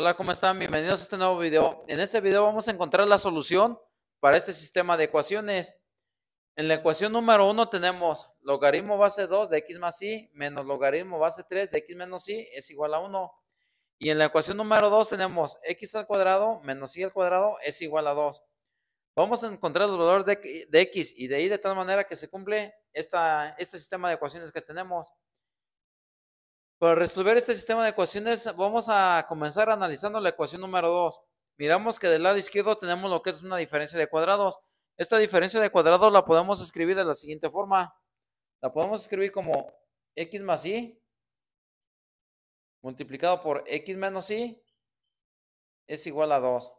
Hola, ¿cómo están? Bienvenidos a este nuevo video. En este video vamos a encontrar la solución para este sistema de ecuaciones. En la ecuación número 1 tenemos logaritmo base 2 de x más y menos logaritmo base 3 de x menos y es igual a 1. Y en la ecuación número 2 tenemos x al cuadrado menos y al cuadrado es igual a 2. Vamos a encontrar los valores de, de x y de y de tal manera que se cumple esta, este sistema de ecuaciones que tenemos. Para resolver este sistema de ecuaciones, vamos a comenzar analizando la ecuación número 2. Miramos que del lado izquierdo tenemos lo que es una diferencia de cuadrados. Esta diferencia de cuadrados la podemos escribir de la siguiente forma. La podemos escribir como x más y multiplicado por x menos y es igual a 2.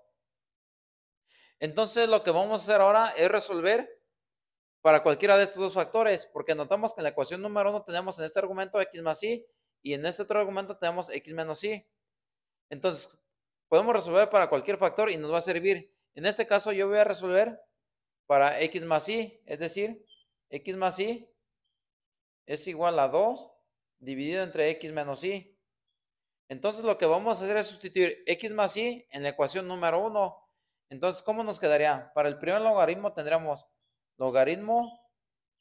Entonces lo que vamos a hacer ahora es resolver para cualquiera de estos dos factores, porque notamos que en la ecuación número 1 tenemos en este argumento x más y y en este otro argumento tenemos x menos y. Entonces, podemos resolver para cualquier factor y nos va a servir. En este caso yo voy a resolver para x más y, es decir, x más y es igual a 2 dividido entre x menos y. Entonces lo que vamos a hacer es sustituir x más y en la ecuación número 1. Entonces, ¿cómo nos quedaría? Para el primer logaritmo tendríamos logaritmo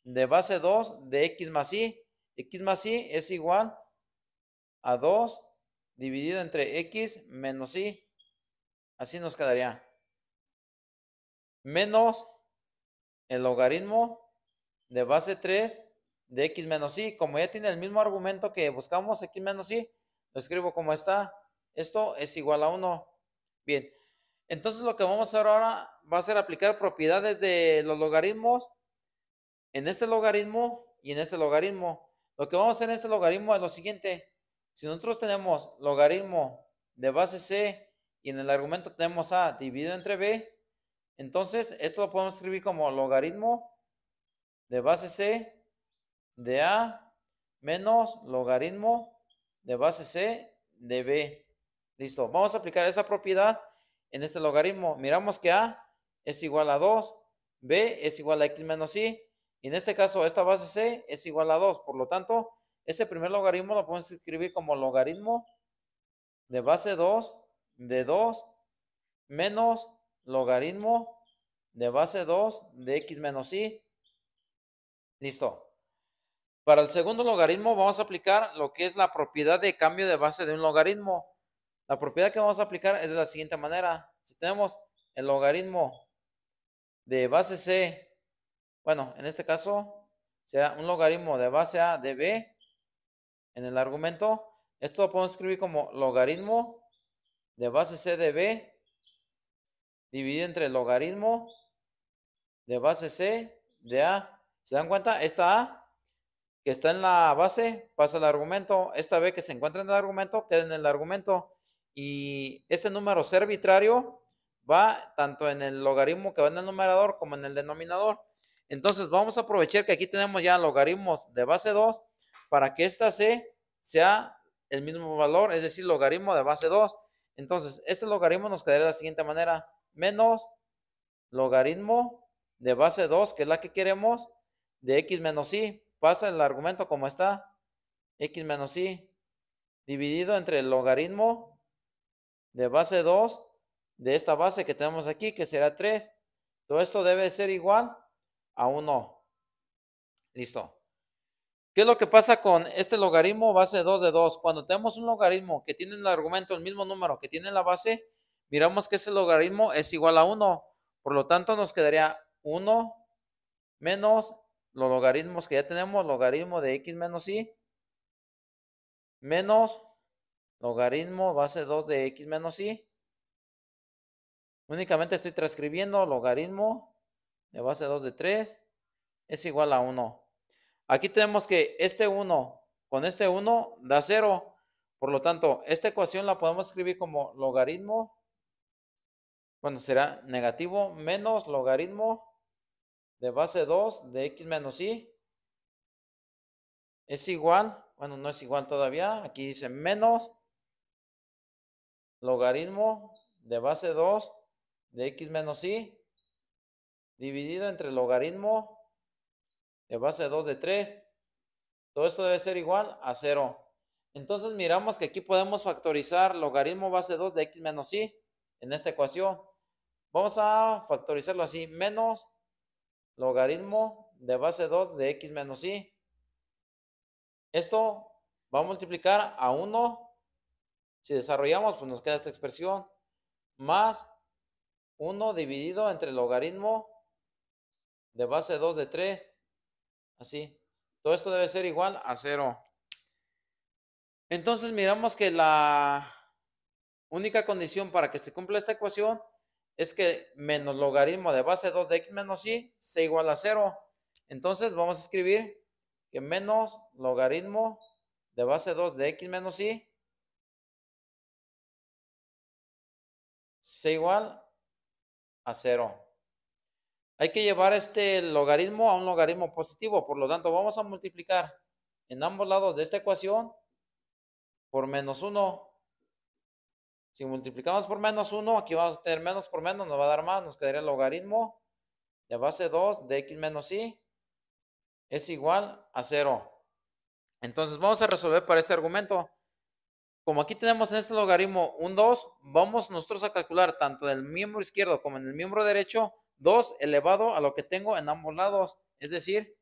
de base 2 de x más y. x más y es igual a 2 dividido entre x menos y. Así nos quedaría. Menos el logaritmo de base 3 de x menos y. Como ya tiene el mismo argumento que buscamos, x menos y, lo escribo como está. Esto es igual a 1. Bien, entonces lo que vamos a hacer ahora va a ser aplicar propiedades de los logaritmos en este logaritmo y en este logaritmo. Lo que vamos a hacer en este logaritmo es lo siguiente. Si nosotros tenemos logaritmo de base C y en el argumento tenemos A dividido entre B, entonces esto lo podemos escribir como logaritmo de base C de A menos logaritmo de base C de B. Listo, vamos a aplicar esta propiedad en este logaritmo. Miramos que A es igual a 2, B es igual a X menos Y. Y en este caso, esta base C es igual a 2. Por lo tanto, ese primer logaritmo lo podemos escribir como logaritmo de base 2 de 2 menos logaritmo de base 2 de x menos y. Listo. Para el segundo logaritmo vamos a aplicar lo que es la propiedad de cambio de base de un logaritmo. La propiedad que vamos a aplicar es de la siguiente manera. Si tenemos el logaritmo de base C, bueno, en este caso será un logaritmo de base A de B en el argumento. Esto lo podemos escribir como logaritmo de base C de B dividido entre logaritmo de base C de A. ¿Se dan cuenta? Esta A que está en la base pasa al argumento. Esta B que se encuentra en el argumento queda en el argumento. Y este número C arbitrario va tanto en el logaritmo que va en el numerador como en el denominador. Entonces vamos a aprovechar que aquí tenemos ya logaritmos de base 2 para que esta C sea el mismo valor, es decir, logaritmo de base 2. Entonces, este logaritmo nos quedaría de la siguiente manera, menos logaritmo de base 2, que es la que queremos, de x menos y. Pasa el argumento como está, x menos y, dividido entre el logaritmo de base 2 de esta base que tenemos aquí, que será 3. Todo esto debe ser igual a 1. Listo. ¿Qué es lo que pasa con este logaritmo base 2 de 2? Cuando tenemos un logaritmo que tiene el argumento, el mismo número que tiene la base, miramos que ese logaritmo es igual a 1. Por lo tanto, nos quedaría 1 menos los logaritmos que ya tenemos, logaritmo de x menos y, menos logaritmo base 2 de x menos y. Únicamente estoy transcribiendo logaritmo de base 2 de 3 es igual a 1. Aquí tenemos que este 1 con este 1 da 0. Por lo tanto, esta ecuación la podemos escribir como logaritmo. Bueno, será negativo menos logaritmo de base 2 de x menos y. Es igual, bueno, no es igual todavía. Aquí dice menos logaritmo de base 2 de x menos y dividido entre logaritmo de base 2 de 3. Todo esto debe ser igual a 0. Entonces miramos que aquí podemos factorizar logaritmo base 2 de x menos y en esta ecuación. Vamos a factorizarlo así, menos logaritmo de base 2 de x menos y. Esto va a multiplicar a 1. Si desarrollamos, pues nos queda esta expresión. Más 1 dividido entre logaritmo de base 2 de 3. Así. Todo esto debe ser igual a cero. Entonces miramos que la única condición para que se cumpla esta ecuación es que menos logaritmo de base 2 de x menos y sea igual a cero, Entonces vamos a escribir que menos logaritmo de base 2 de x menos y sea igual a cero, hay que llevar este logaritmo a un logaritmo positivo. Por lo tanto, vamos a multiplicar en ambos lados de esta ecuación por menos 1. Si multiplicamos por menos 1, aquí vamos a tener menos por menos, nos va a dar más, nos quedaría el logaritmo de base 2 de x menos y es igual a 0. Entonces vamos a resolver para este argumento. Como aquí tenemos en este logaritmo un 2, vamos nosotros a calcular tanto en el miembro izquierdo como en el miembro derecho 2 elevado a lo que tengo en ambos lados, es decir,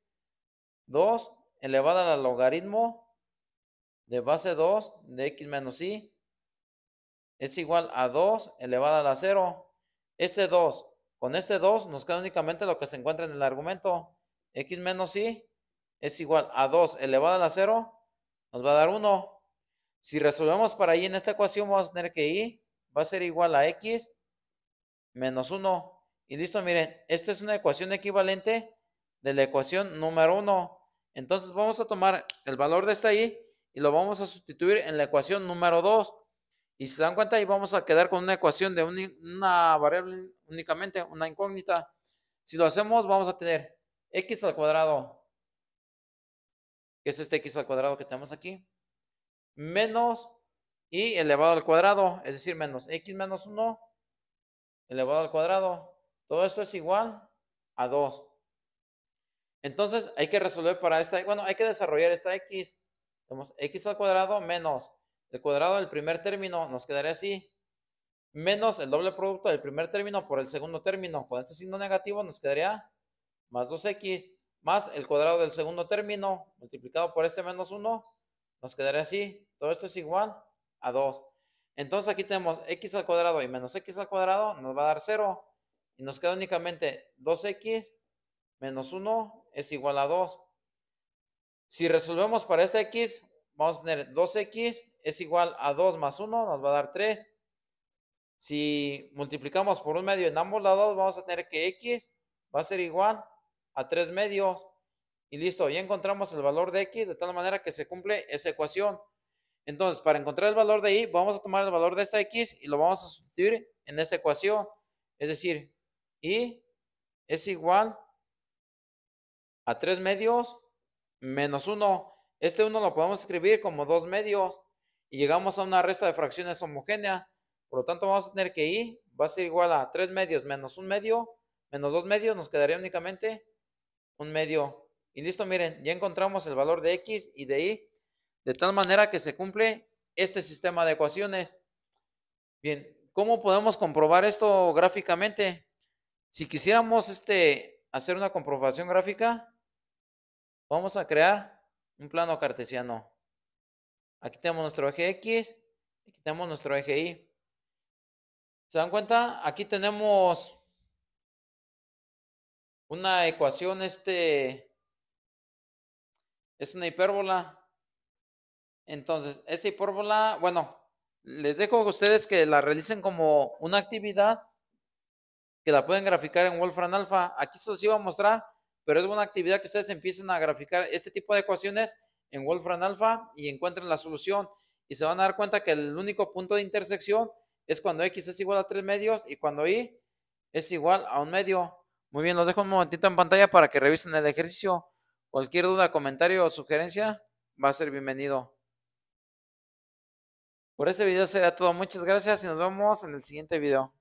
2 elevado al logaritmo de base 2 de x menos y es igual a 2 elevado a la 0. Este 2, con este 2 nos queda únicamente lo que se encuentra en el argumento. x menos y es igual a 2 elevado a la 0, nos va a dar 1. Si resolvemos para y en esta ecuación, vamos a tener que y va a ser igual a x menos 1. Y listo, miren, esta es una ecuación equivalente de la ecuación número 1. Entonces vamos a tomar el valor de esta y y lo vamos a sustituir en la ecuación número 2. Y si se dan cuenta, ahí vamos a quedar con una ecuación de una variable únicamente, una incógnita. Si lo hacemos, vamos a tener x al cuadrado, que es este x al cuadrado que tenemos aquí, menos y elevado al cuadrado, es decir, menos x menos 1 elevado al cuadrado todo esto es igual a 2. Entonces hay que resolver para esta, bueno, hay que desarrollar esta x. Tenemos x al cuadrado menos el cuadrado del primer término, nos quedaría así, menos el doble producto del primer término por el segundo término. Con este signo negativo nos quedaría más 2x más el cuadrado del segundo término multiplicado por este menos 1, nos quedaría así. Todo esto es igual a 2. Entonces aquí tenemos x al cuadrado y menos x al cuadrado nos va a dar 0. Y nos queda únicamente 2x menos 1 es igual a 2. Si resolvemos para esta x, vamos a tener 2x es igual a 2 más 1, nos va a dar 3. Si multiplicamos por un medio en ambos lados, vamos a tener que x va a ser igual a 3 medios. Y listo, ya encontramos el valor de x de tal manera que se cumple esa ecuación. Entonces, para encontrar el valor de y, vamos a tomar el valor de esta x y lo vamos a sustituir en esta ecuación. Es decir, y es igual a 3 medios menos 1. Este 1 lo podemos escribir como 2 medios y llegamos a una resta de fracciones homogénea. Por lo tanto, vamos a tener que Y va a ser igual a 3 medios menos 1 medio, menos 2 medios, nos quedaría únicamente 1 medio. Y listo, miren, ya encontramos el valor de x y de y, de tal manera que se cumple este sistema de ecuaciones. Bien, ¿cómo podemos comprobar esto gráficamente? Si quisiéramos este, hacer una comprobación gráfica, vamos a crear un plano cartesiano. Aquí tenemos nuestro eje X, aquí tenemos nuestro eje Y. ¿Se dan cuenta? Aquí tenemos una ecuación, este, es una hipérbola. Entonces, esa hipérbola, bueno, les dejo a ustedes que la realicen como una actividad que la pueden graficar en Wolfram Alpha. Aquí se los iba a mostrar, pero es una actividad que ustedes empiecen a graficar este tipo de ecuaciones en Wolfram Alpha y encuentren la solución. Y se van a dar cuenta que el único punto de intersección es cuando X es igual a 3 medios y cuando Y es igual a un medio. Muy bien, los dejo un momentito en pantalla para que revisen el ejercicio. Cualquier duda, comentario o sugerencia va a ser bienvenido. Por este video será todo. Muchas gracias y nos vemos en el siguiente video.